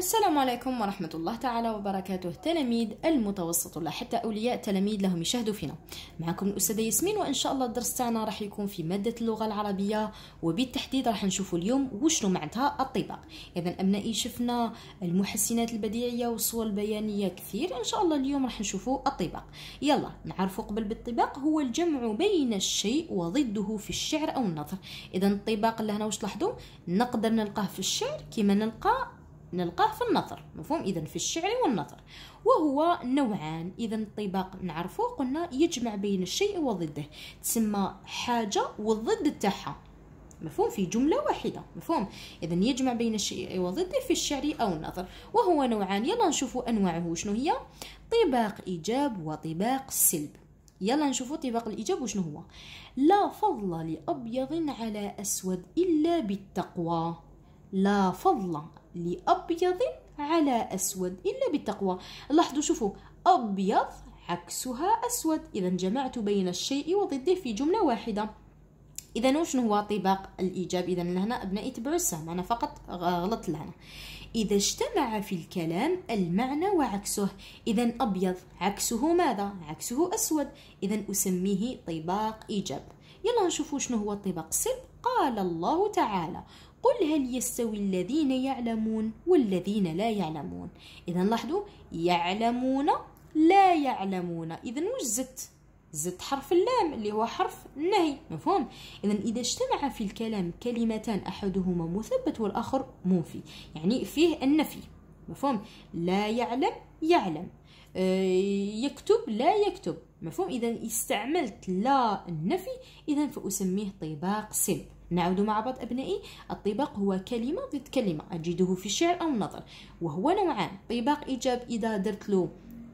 السلام عليكم ورحمة الله تعالى وبركاته تلاميذ المتوسط ولا حتى أولياء تلاميذ لهم يشاهدوا فينا معكم الأستاذة ياسمين وإن شاء الله الدرس تاعنا راح يكون في مادة اللغة العربية وبالتحديد راح نشوفوا اليوم وشنو معناتها الطباع إذا أبنائي شفنا المحسنات البديعية والصور البيانية كثير إن شاء الله اليوم راح نشوفوا الطباق يلا نعرفوا قبل بالطباق هو الجمع بين الشيء وضده في الشعر أو النثر إذا الطباق اللي هنا واش تلاحظوا نقدر نلقاه في الشعر كما نلقاه نلقاه في النثر مفهوم اذا في الشعر والنثر وهو نوعان اذا الطباق نعرفه قلنا يجمع بين الشيء وضده تسمى حاجه والضد تاعها مفهوم في جملة واحدة مفهوم إذا يجمع بين الشيء وضده في الشعر أو النثر وهو نوعان يلا نشوفوا أنواعه شنو هي طباق إيجاب وطباق سلب يلا نشوفوا طباق الإيجاب وشنو هو لا فضل لأبيض على أسود إلا بالتقوى لا فضل لأبيض على أسود إلا بالتقوى لاحظوا شوفوا أبيض عكسها أسود إذا جمعت بين الشيء وضده في جملة واحدة إذا وشنو هو طباق الإيجاب إذا لهنا أبناء تبعوا السهم أنا فقط غلطت لهنا إذا اجتمع في الكلام المعنى وعكسه إذا أبيض عكسه ماذا؟ عكسه أسود إذا أسميه طباق إيجاب يلا نشوفوا شنو هو الطباق السلب قال الله تعالى قل هل يستوي الذين يعلمون والذين لا يعلمون اذا لاحظوا يعلمون لا يعلمون اذا وش زدت زدت حرف اللام اللي هو حرف النهي مفهوم اذا اذا اجتمع في الكلام كلمتان احدهما مثبت والاخر منفي يعني فيه النفي مفهوم لا يعلم يعلم آه، يكتب لا يكتب مفهوم اذا استعملت لا النفي اذا فاسميه طباق سلب نعود مع بعض أبنائي الطباق هو كلمة ضد كلمة أجده في الشعر أو النظر وهو نوعان طباق إيجاب إذا درت له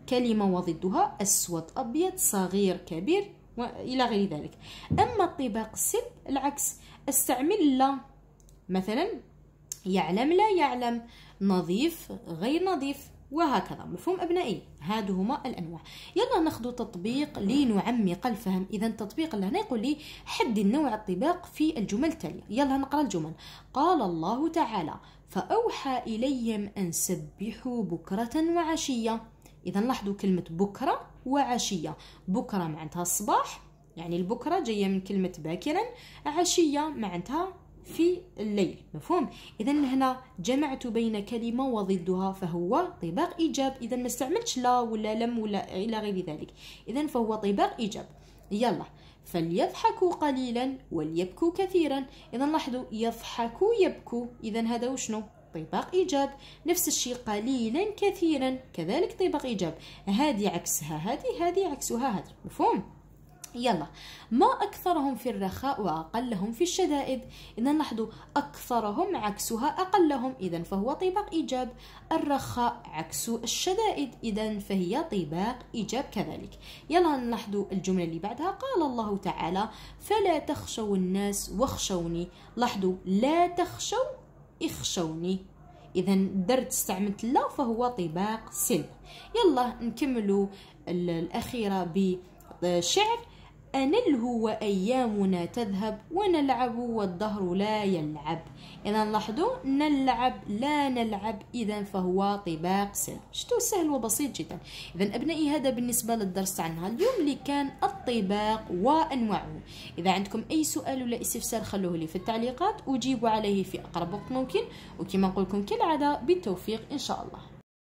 كلمة وضدها أسود أبيض صغير كبير وإلى غير ذلك أما الطباق السلب العكس استعمل لا مثلا يعلم لا يعلم نظيف غير نظيف وهكذا مفهوم أبنائي هادو هما الأنواع يلا ناخذ تطبيق لنعمق الفهم إذا التطبيق اللي هنا يقول لي حد النوع الطباق في الجمل التالية يلا نقرأ الجمل قال الله تعالى فأوحى إليهم أن سبحوا بكرة وعشية إذا لاحظوا كلمة بكرة وعشية بكرة معناتها الصباح يعني البكرة جاية من كلمة باكرا عشية معناتها في الليل مفهوم اذا هنا جمعت بين كلمه وضدها فهو طباق ايجاب اذا ما استعملتش لا ولا لم ولا الى غير ذلك اذا فهو طباق ايجاب يلا فليضحكوا قليلا وليبكوا كثيرا اذا لاحظوا يضحكوا يبكوا اذا هذا وشنو طباق ايجاب نفس الشيء قليلا كثيرا كذلك طباق ايجاب هذه عكسها هذه هذه عكسها هذه مفهوم يلا ما أكثرهم في الرخاء وأقلهم في الشدائد إذا لاحظوا أكثرهم عكسها أقلهم إذا فهو طباق إيجاب الرخاء عكس الشدائد إذا فهي طباق إيجاب كذلك يلا نلاحظوا الجملة اللي بعدها قال الله تعالى فلا تخشوا الناس واخشوني لاحظوا لا تخشوا اخشوني اذا درت استعملت لا فهو طباق سلب يلا نكملوا الاخيره بشعر أنلهو وأيامنا تذهب ونلعب والدهر لا يلعب إذا لاحظوا نلعب لا نلعب إذا فهو طباق سهل شتو سهل وبسيط جدا إذا أبنائي هذا بالنسبة للدرس تاعنا اليوم اللي كان الطباق وأنواعه إذا عندكم أي سؤال ولا استفسار خلوه لي في التعليقات وجيبوا عليه في أقرب وقت ممكن وكما نقول لكم كالعادة بالتوفيق إن شاء الله